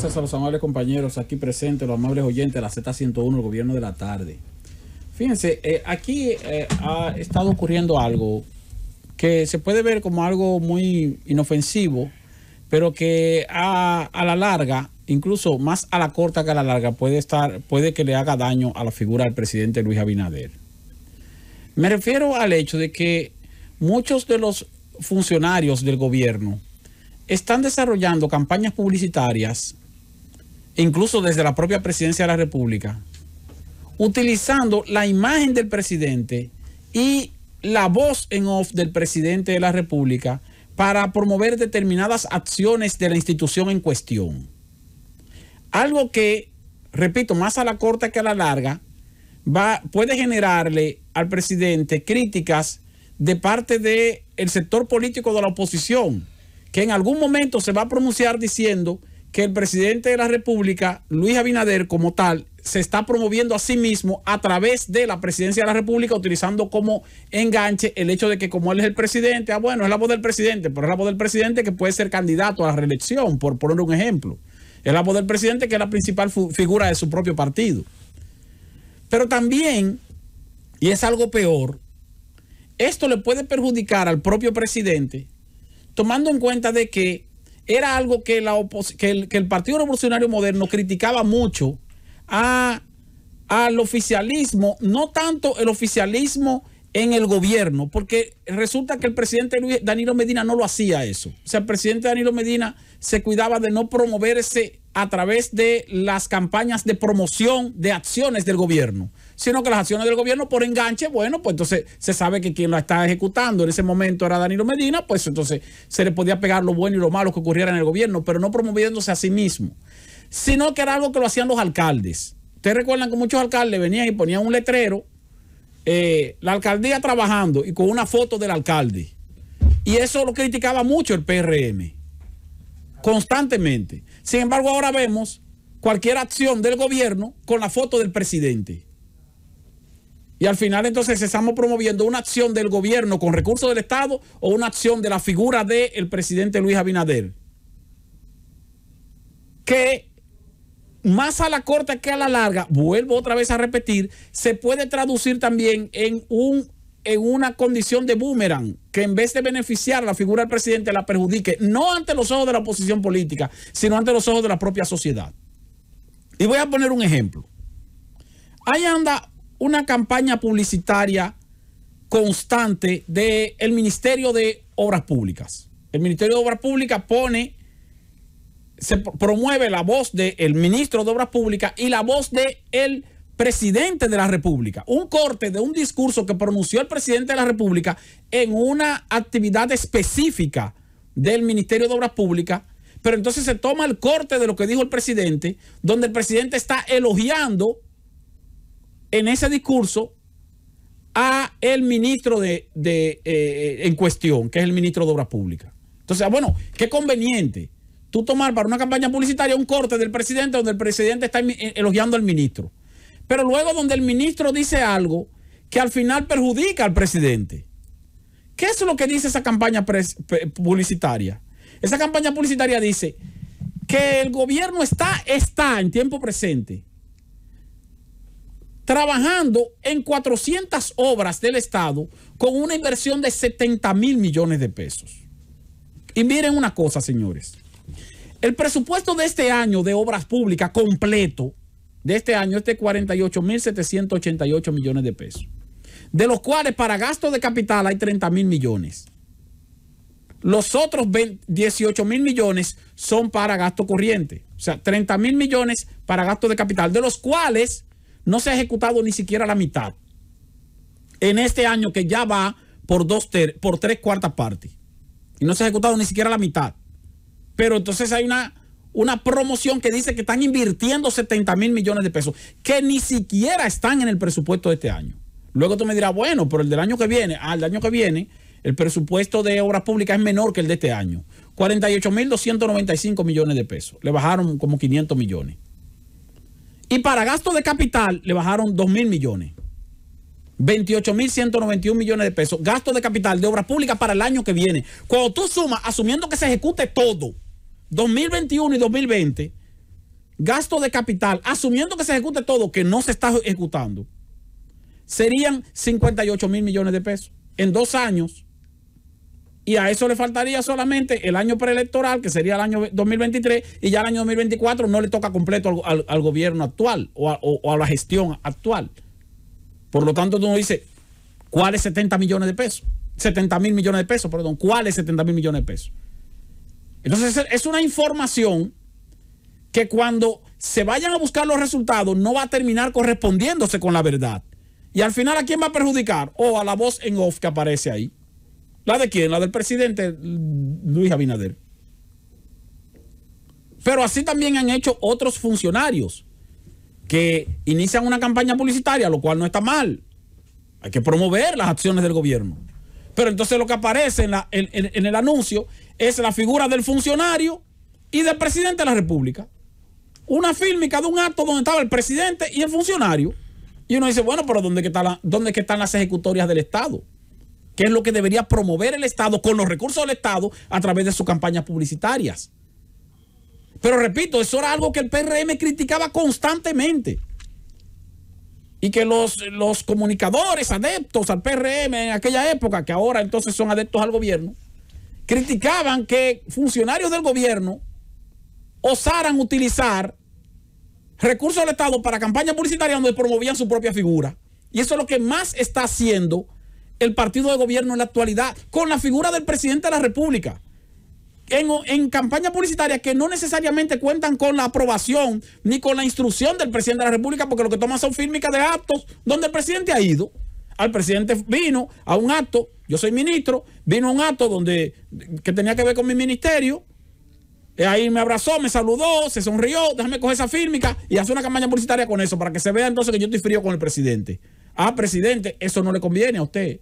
Gracias a los amables compañeros aquí presentes, los amables oyentes de la Z101, el gobierno de la tarde. Fíjense, eh, aquí eh, ha estado ocurriendo algo que se puede ver como algo muy inofensivo, pero que a, a, la larga, incluso más a la corta que a la larga, puede, estar, puede que le haga daño a la figura del presidente Luis Abinader. Me refiero al hecho de que muchos de los funcionarios del gobierno están desarrollando campañas publicitarias incluso desde la propia presidencia de la República, utilizando la imagen del presidente y la voz en off del presidente de la República para promover determinadas acciones de la institución en cuestión. Algo que, repito, más a la corta que a la larga, va, puede generarle al presidente críticas de parte del sector político de la oposición, que en algún momento se va a pronunciar diciendo que el presidente de la República, Luis Abinader, como tal, se está promoviendo a sí mismo a través de la presidencia de la República, utilizando como enganche el hecho de que como él es el presidente, ah, bueno, es la voz del presidente, pero es la voz del presidente que puede ser candidato a la reelección, por poner un ejemplo. Es la voz del presidente que es la principal figura de su propio partido. Pero también, y es algo peor, esto le puede perjudicar al propio presidente, tomando en cuenta de que era algo que, la el, Partido Revolucionario Moderno criticaba mucho al oficialismo, no tanto el oficialismo en el gobierno, porque resulta que el presidente Danilo Medina no lo hacía eso. O sea, el presidente Danilo Medina se cuidaba de no promoverse a través de las campañas de promoción de acciones del gobierno, sino que las acciones del gobierno por enganche, bueno, pues entonces se sabe que quien la está ejecutando en ese momento era Danilo Medina, pues entonces se le podía pegar lo bueno y lo malo que ocurriera en el gobierno, pero no promoviéndose a sí mismo, sino que era algo que lo hacían los alcaldes. Ustedes recuerdan que muchos alcaldes venían y ponían un letrero eh, la alcaldía trabajando y con una foto del alcalde. Y eso lo criticaba mucho el PRM, constantemente. Sin embargo, ahora vemos cualquier acción del gobierno con la foto del presidente. Y al final entonces estamos promoviendo una acción del gobierno con recursos del Estado o una acción de la figura del presidente Luis Abinader. Que más a la corta que a la larga, vuelvo otra vez a repetir, se puede traducir también en un en una condición de boomerang que en vez de beneficiar la figura del presidente la perjudique, no ante los ojos de la oposición política, sino ante los ojos de la propia sociedad. Y voy a poner un ejemplo. Ahí anda una campaña publicitaria constante del Ministerio de Obras Públicas. El Ministerio de Obras Públicas pone se promueve la voz del ministro de Obras Públicas y la voz del el presidente de la República. Un corte de un discurso que pronunció el presidente de la República en una actividad específica del Ministerio de Obras Públicas. Pero entonces se toma el corte de lo que dijo el presidente, donde el presidente está elogiando en ese discurso a el ministro de, eh, en cuestión, que es el ministro de Obras Públicas. Entonces, ah, bueno, qué conveniente tú tomar para una campaña publicitaria un corte del presidente donde el presidente está eh, elogiando al ministro. Pero luego donde el ministro dice algo que al final perjudica al presidente. ¿Qué es lo que dice esa campaña publicitaria? Esa campaña publicitaria dice que el gobierno está, está en tiempo presente trabajando en 400 obras del Estado con una inversión de 70 mil millones de pesos. Y miren una cosa, señores. El presupuesto de este año de obras públicas completo, de este año, es de 48.788 millones de pesos, de los cuales para gasto de capital hay 30 mil millones. Los otros 18 mil millones son para gasto corriente, o sea, 30 mil millones para gasto de capital, de los cuales no se ha ejecutado ni siquiera la mitad en este año que ya va por, dos por tres cuartas partes. Y no se ha ejecutado ni siquiera la mitad. Pero entonces hay una, una promoción que dice que están invirtiendo 70 mil millones de pesos, que ni siquiera están en el presupuesto de este año. Luego tú me dirás, bueno, pero el del año que viene, al ah, año que viene, el presupuesto de obras públicas es menor que el de este año. 48.295 millones de pesos. Le bajaron como 500 millones. Y para gasto de capital le bajaron mil millones. mil 28.191 millones de pesos. Gasto de capital de obras públicas para el año que viene. Cuando tú sumas, asumiendo que se ejecute todo, 2021 y 2020, gasto de capital, asumiendo que se ejecute todo, que no se está ejecutando, serían 58 mil millones de pesos en dos años. Y a eso le faltaría solamente el año preelectoral, que sería el año 2023, y ya el año 2024 no le toca completo al, gobierno actual o a, la gestión actual. Por lo tanto, uno dice, ¿cuáles 70 millones de pesos? 70 mil millones de pesos, perdón, ¿cuáles 70 mil millones de pesos? Entonces es una información que cuando se vayan a buscar los resultados no va a terminar correspondiéndose con la verdad. Y al final, ¿a quién va a perjudicar? O a la voz en off que aparece ahí. ¿La de quién? La del presidente Luis Abinader. Pero así también han hecho otros funcionarios que inician una campaña publicitaria, lo cual no está mal. Hay que promover las acciones del gobierno. Pero entonces lo que aparece en el anuncio es la figura del funcionario y del presidente de la República. Una fílmica de un acto donde estaba el presidente y el funcionario. Y uno dice, bueno, pero ¿dónde, están las ejecutorias del Estado? ¿Qué es lo que debería promover el Estado con los recursos del Estado a través de sus campañas publicitarias? Pero repito, eso era algo que el PRM criticaba constantemente. Y que los, los comunicadores adeptos al PRM en aquella época, que ahora entonces son adeptos al gobierno, criticaban que funcionarios del gobierno osaran utilizar recursos del Estado para campañas publicitarias donde promovían su propia figura. Y eso es lo que más está haciendo el partido de gobierno en la actualidad, con la figura del presidente de la República. En, campañas publicitarias que no necesariamente cuentan con la aprobación ni con la instrucción del presidente de la República, porque lo que toman son fílmicas de actos donde el presidente ha ido. Al presidente vino a un acto yo soy ministro, vino un acto donde, que tenía que ver con mi ministerio, eh, ahí me abrazó, me saludó, se sonrió, déjame coger esa fírmica y hace una campaña publicitaria con eso, para que se vea entonces que yo estoy frío con el presidente. Ah, presidente, eso no le conviene a usted.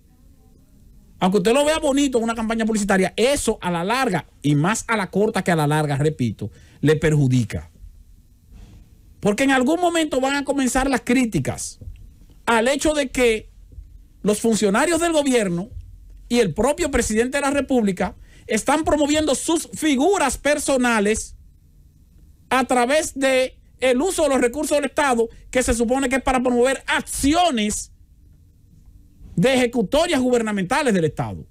Aunque usted lo vea bonito en una campaña publicitaria, eso a la larga, y más a la corta que a la larga, repito, le perjudica. Porque en algún momento van a comenzar las críticas al hecho de que los funcionarios del gobierno y el propio presidente de la República están promoviendo sus figuras personales a través de el uso de los recursos del Estado, que se supone que es para promover acciones de ejecutorias gubernamentales del Estado,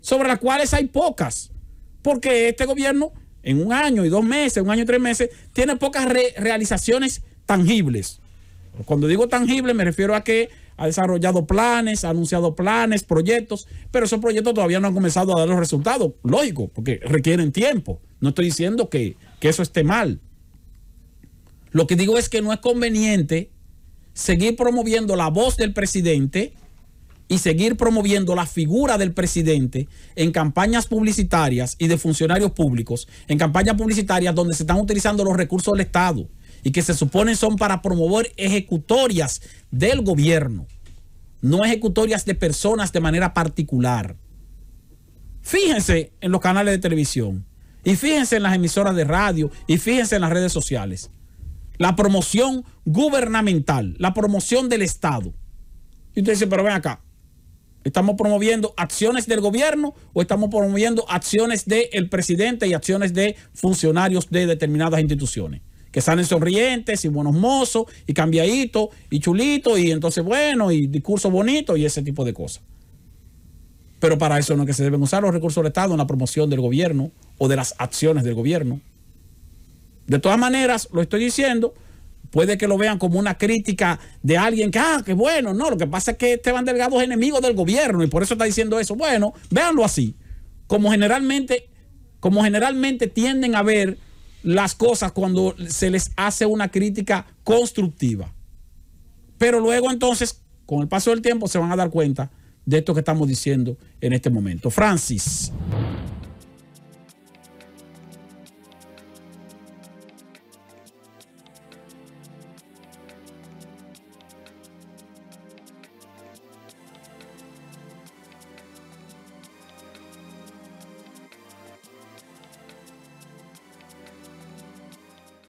sobre las cuales hay pocas, porque este gobierno en un año y dos meses, un año y tres meses, tiene pocas realizaciones tangibles. Cuando digo tangible me refiero a que ha desarrollado planes, ha anunciado planes, proyectos, pero esos proyectos todavía no han comenzado a dar los resultados, lógico, porque requieren tiempo. No estoy diciendo que, que eso esté mal. Lo que digo es que no es conveniente seguir promoviendo la voz del presidente y seguir promoviendo la figura del presidente en campañas publicitarias y de funcionarios públicos, en campañas publicitarias donde se están utilizando los recursos del Estado, y que se supone son para promover ejecutorias del gobierno, no ejecutorias de personas de manera particular. Fíjense en los canales de televisión y fíjense en las emisoras de radio y fíjense en las redes sociales. La promoción gubernamental, la promoción del Estado. Y usted dice, pero ven acá, ¿Estamos promoviendo acciones del gobierno o estamos promoviendo acciones del presidente y acciones de funcionarios de determinadas instituciones? que salen sonrientes y buenos mozos y cambiaditos y chulitos y entonces bueno y discursos bonitos y ese tipo de cosas. Pero para eso no es que se deben usar los recursos del Estado en la promoción del gobierno o de las acciones del gobierno. De todas maneras, lo estoy diciendo, puede que lo vean como una crítica de alguien que, ah, qué bueno, no, lo que pasa es que Esteban Delgado es enemigo del gobierno y por eso está diciendo eso. Bueno, véanlo así, como generalmente, como generalmente tienden a ver las cosas cuando se les hace una crítica constructiva. Pero luego entonces, con el paso del tiempo, se van a dar cuenta de esto que estamos diciendo en este momento. Francis.